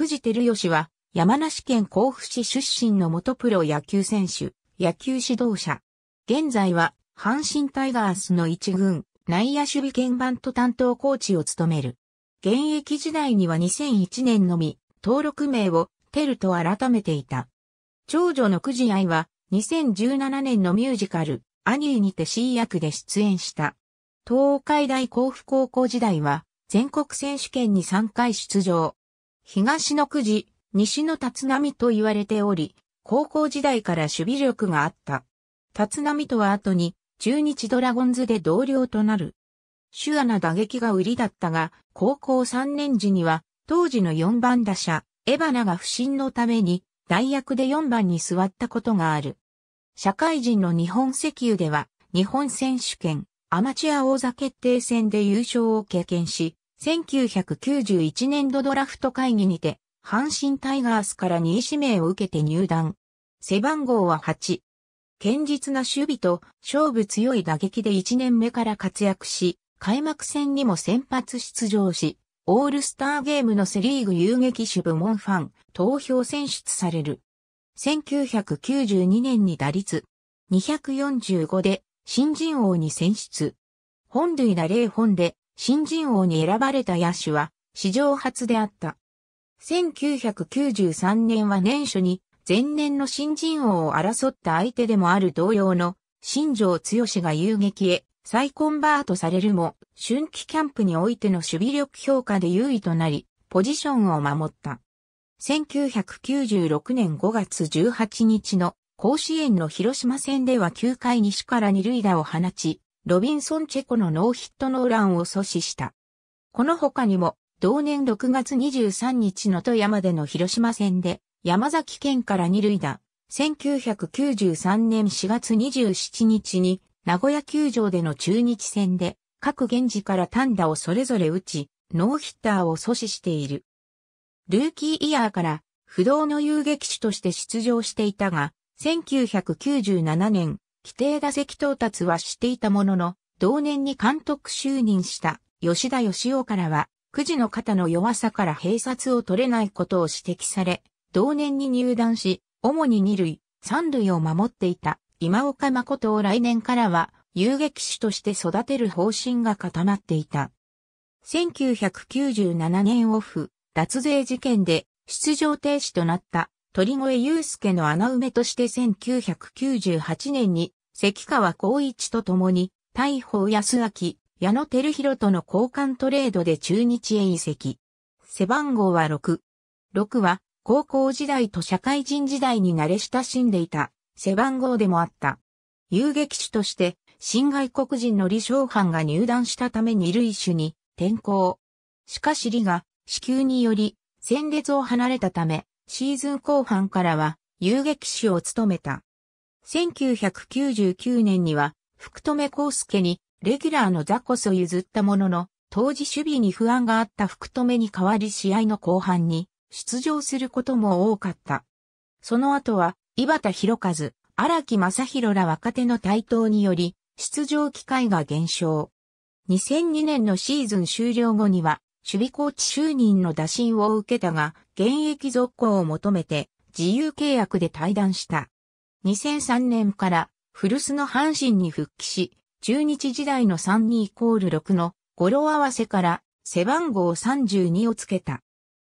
久慈照義は、山梨県甲府市出身の元プロ野球選手、野球指導者。現在は、阪神タイガースの一軍、内野守備鍵盤と担当コーチを務める。現役時代には2001年のみ、登録名を、テルと改めていた。長女の久慈愛は、2017年のミュージカル、アニーにて C 役で出演した。東海大甲府高校時代は、全国選手権に3回出場。東のくじ、西の立浪と言われており、高校時代から守備力があった。立浪とは後に、中日ドラゴンズで同僚となる。手話な打撃が売りだったが、高校3年時には、当時の4番打者、エバナが不振のために、代役で4番に座ったことがある。社会人の日本石油では、日本選手権、アマチュア王座決定戦で優勝を経験し、1991年度ドラフト会議にて、阪神タイガースから2位指名を受けて入団。背番号は8。堅実な守備と勝負強い打撃で1年目から活躍し、開幕戦にも先発出場し、オールスターゲームのセリーグ遊撃手部門ファン、投票選出される。1992年に打率245で新人王に選出。本塁打0本で新人王に選ばれた野手は史上初であった。1993年は年初に前年の新人王を争った相手でもある同様の新庄剛志が遊撃へ再コンバートされるも、春季キャンプにおいての守備力評価で優位となり、ポジションを守った。1996年5月18日の甲子園の広島戦では9回西から二塁打を放ち、ロビンソン・チェコのノーヒットノーランを阻止した。この他にも、同年6月23日の富山での広島戦で、山崎県から二塁打、1993年4月27日に、名古屋球場での中日戦で、各現地から単打をそれぞれ打ち、ノーヒッターを阻止している。ルーキーイヤーから不動の遊撃手として出場していたが、1997年規定打席到達はしていたものの、同年に監督就任した吉田義夫からは、くじの肩の弱さから併殺を取れないことを指摘され、同年に入団し、主に二塁、三塁を守っていた今岡誠を来年からは遊撃手として育てる方針が固まっていた。1997年オフ、脱税事件で出場停止となった鳥越祐介の穴埋めとして1998年に関川光一と共に、大砲安明、矢野照弘との交換トレードで中日へ移籍。背番号は6。6は、高校時代と社会人時代に慣れ親しんでいた、背番号でもあった。遊撃手として、新外国人の李承藩が入団したために類種に転向。しかし李が、死休により、戦列を離れたため、シーズン後半からは、遊撃手を務めた。1999年には、福留孝介にレギュラーの座こそ譲ったものの、当時守備に不安があった福留に代わり試合の後半に出場することも多かった。その後は、井端博和、荒木正宏ら若手の台頭により、出場機会が減少。2002年のシーズン終了後には、守備コーチ就任の打診を受けたが、現役続行を求めて、自由契約で退団した。2003年から古巣の阪神に復帰し、中日時代の32イコール6の語呂合わせから背番号32をつけた。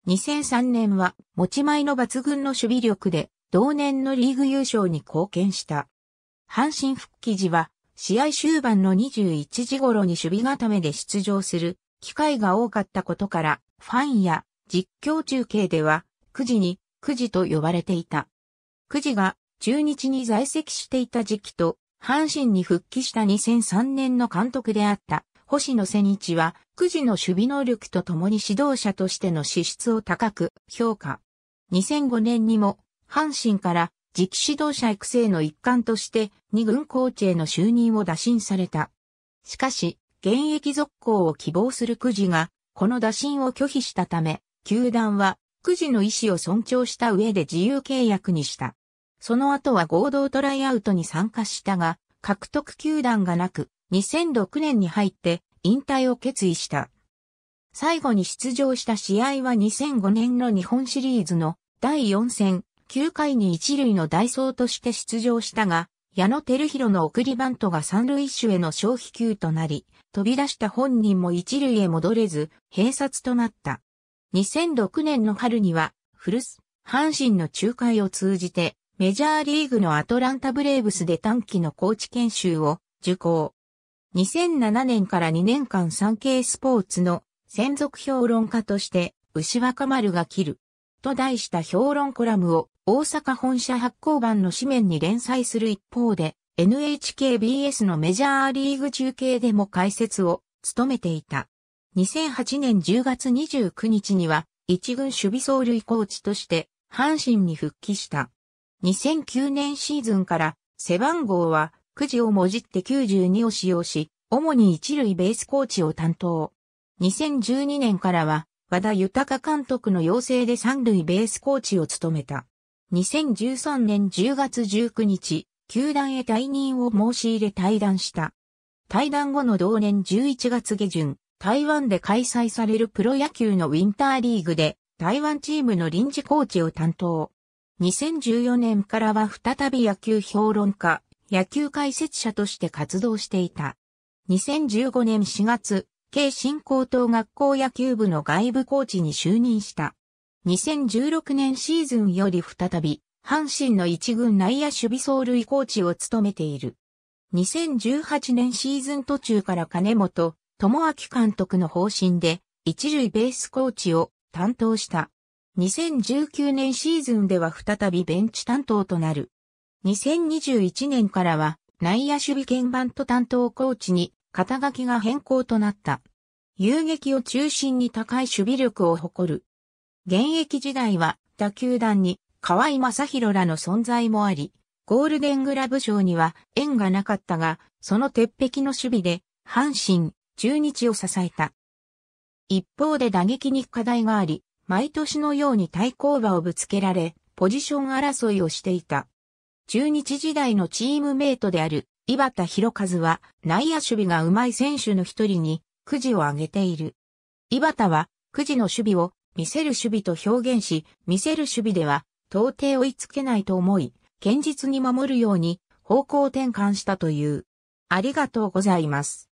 2003年は持ち前の抜群の守備力で同年のリーグ優勝に貢献した。阪神復帰時は試合終盤の21時頃に守備固めで出場する機会が多かったことからファンや実況中継では9時に9時と呼ばれていた。9時が中日に在籍していた時期と、阪神に復帰した2003年の監督であった、星野瀬日は、九時の守備能力とともに指導者としての資質を高く評価。2005年にも、阪神から次期指導者育成の一環として、二軍コーチへの就任を打診された。しかし、現役続行を希望する九時が、この打診を拒否したため、球団は、九時の意思を尊重した上で自由契約にした。その後は合同トライアウトに参加したが、獲得球団がなく、2006年に入って引退を決意した。最後に出場した試合は2005年の日本シリーズの第4戦、9回に一塁の代走として出場したが、矢野照弘の送りバントが三塁手への消費球となり、飛び出した本人も一塁へ戻れず、閉殺となった。2006年の春には、古巣、阪神の仲介を通じて、メジャーリーグのアトランタブレーブスで短期のコーチ研修を受講。2007年から2年間産経スポーツの専属評論家として牛若丸が切ると題した評論コラムを大阪本社発行版の紙面に連載する一方で NHKBS のメジャーリーグ中継でも解説を務めていた。2008年10月29日には一軍守備走塁コーチとして阪神に復帰した。2009年シーズンから背番号はくじをもじって92を使用し、主に一塁ベースコーチを担当。2012年からは和田豊監督の要請で三塁ベースコーチを務めた。2013年10月19日、球団へ退任を申し入れ退団した。退団後の同年11月下旬、台湾で開催されるプロ野球のウィンターリーグで台湾チームの臨時コーチを担当。2014年からは再び野球評論家、野球解説者として活動していた。2015年4月、慶新高等学校野球部の外部コーチに就任した。2016年シーズンより再び、阪神の一軍内野守備走塁コーチを務めている。2018年シーズン途中から金本、智明監督の方針で、一塁ベースコーチを担当した。2019年シーズンでは再びベンチ担当となる。2021年からは内野守備鍵盤と担当コーチに肩書きが変更となった。遊撃を中心に高い守備力を誇る。現役時代は打球団に河合正宏らの存在もあり、ゴールデングラブ賞には縁がなかったが、その鉄壁の守備で阪神、中日を支えた。一方で打撃に課題があり、毎年のように対抗馬をぶつけられ、ポジション争いをしていた。中日時代のチームメイトである井端博和は内野守備が上手い選手の一人にくじを挙げている。井端はくじの守備を見せる守備と表現し、見せる守備では到底追いつけないと思い、堅実に守るように方向転換したという。ありがとうございます。